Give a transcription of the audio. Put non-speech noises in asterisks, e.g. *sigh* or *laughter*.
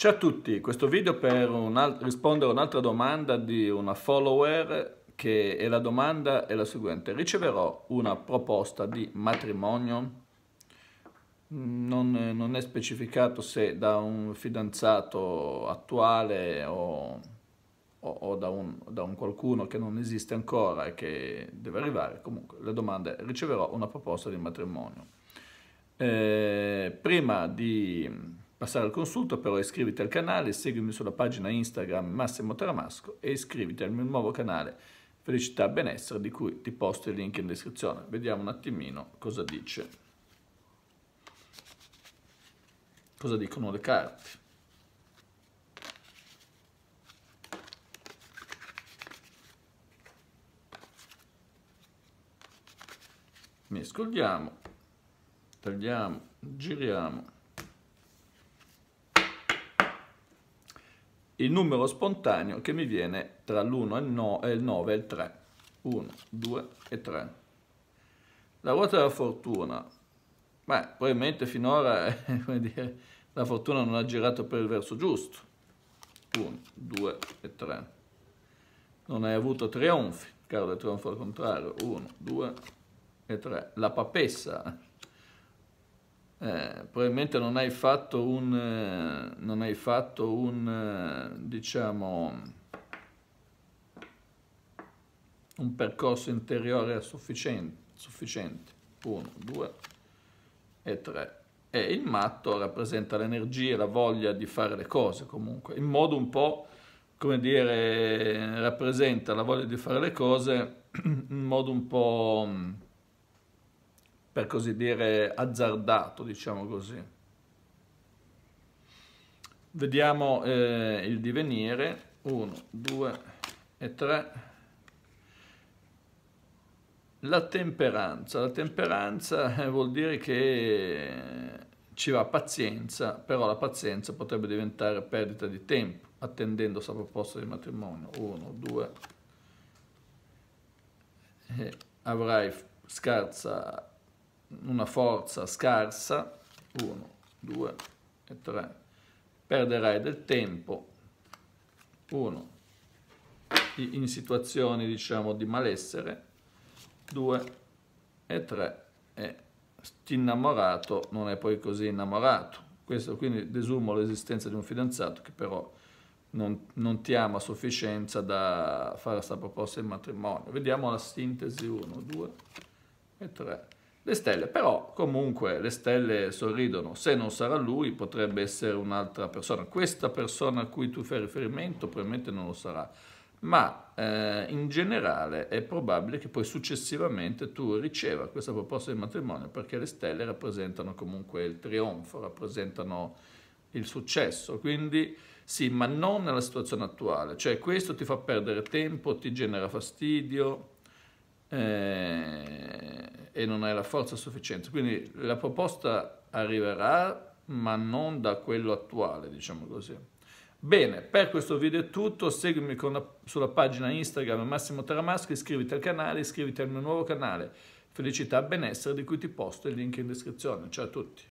Ciao a tutti, questo video per un rispondere a un'altra domanda di una follower che è la domanda è la seguente. Riceverò una proposta di matrimonio? Non, non è specificato se da un fidanzato attuale o, o, o da, un, da un qualcuno che non esiste ancora e che deve arrivare. Comunque, la domanda è riceverò una proposta di matrimonio. Eh, prima di passare al consulto, però iscriviti al canale, seguimi sulla pagina Instagram Massimo Tramasco e iscriviti al mio nuovo canale Felicità e Benessere di cui ti posto il link in descrizione. Vediamo un attimino cosa dice. Cosa dicono le carte? Mescoliamo, tagliamo, giriamo. il numero spontaneo che mi viene tra l'1 e il, no, e il 9 e il 3. 1, 2 e 3. La ruota della fortuna. Beh, probabilmente finora *laughs* eh, dire, la fortuna non ha girato per il verso giusto. 1, 2 e 3. Non hai avuto trionfi. Caro del trionfo al contrario. 1, 2 e 3. La papessa. Eh, probabilmente non hai fatto un... Eh, hai fatto un, eh, diciamo, un percorso interiore sufficiente, sufficiente. 1, 2 e 3. E il matto rappresenta l'energia e la voglia di fare le cose comunque, in modo un po', come dire, rappresenta la voglia di fare le cose *clears throat* in modo un po', per così dire, azzardato, diciamo così vediamo eh, il divenire 1 2 e 3 la temperanza la temperanza eh, vuol dire che ci va pazienza però la pazienza potrebbe diventare perdita di tempo attendendo questa proposta di matrimonio 1 2 e avrai scarsa una forza scarsa 1 2 e 3 perderai del tempo, uno, in situazioni diciamo di malessere, due e tre, e ti innamorato non è poi così innamorato. Questo quindi desumo l'esistenza di un fidanzato che però non, non, ti ama a sufficienza da fare questa proposta di matrimonio. Vediamo la sintesi 1, 2 e 3 le stelle, però comunque le stelle sorridono, se non sarà lui potrebbe essere un'altra persona, questa persona a cui tu fai riferimento probabilmente non lo sarà, ma eh, in generale è probabile che poi successivamente tu riceva questa proposta di matrimonio perché le stelle rappresentano comunque il trionfo, rappresentano il successo, quindi sì, ma non nella situazione attuale, cioè questo ti fa perdere tempo, ti genera fastidio. Eh, e non hai la forza sufficiente. Quindi la proposta arriverà, ma non da quello attuale, diciamo così. Bene, per questo video è tutto, seguimi la, sulla pagina Instagram Massimo Taramasco, iscriviti al canale, iscriviti al mio nuovo canale Felicità Benessere di cui ti posto il link in descrizione. Ciao a tutti!